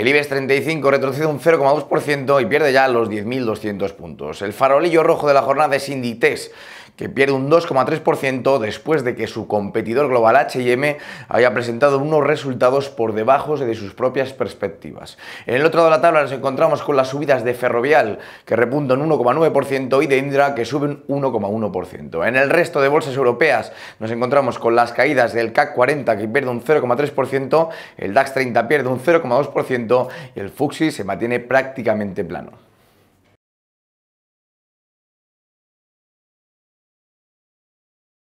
El IBEX 35 retrocede un 0,2% y pierde ya los 10.200 puntos. El farolillo rojo de la jornada es Inditex que pierde un 2,3% después de que su competidor global HM haya presentado unos resultados por debajo de sus propias perspectivas. En el otro lado de la tabla nos encontramos con las subidas de Ferrovial, que repunta un 1,9%, y de Indra, que suben un 1,1%. En el resto de bolsas europeas nos encontramos con las caídas del CAC 40, que pierde un 0,3%, el DAX 30 pierde un 0,2% y el FUXI se mantiene prácticamente plano.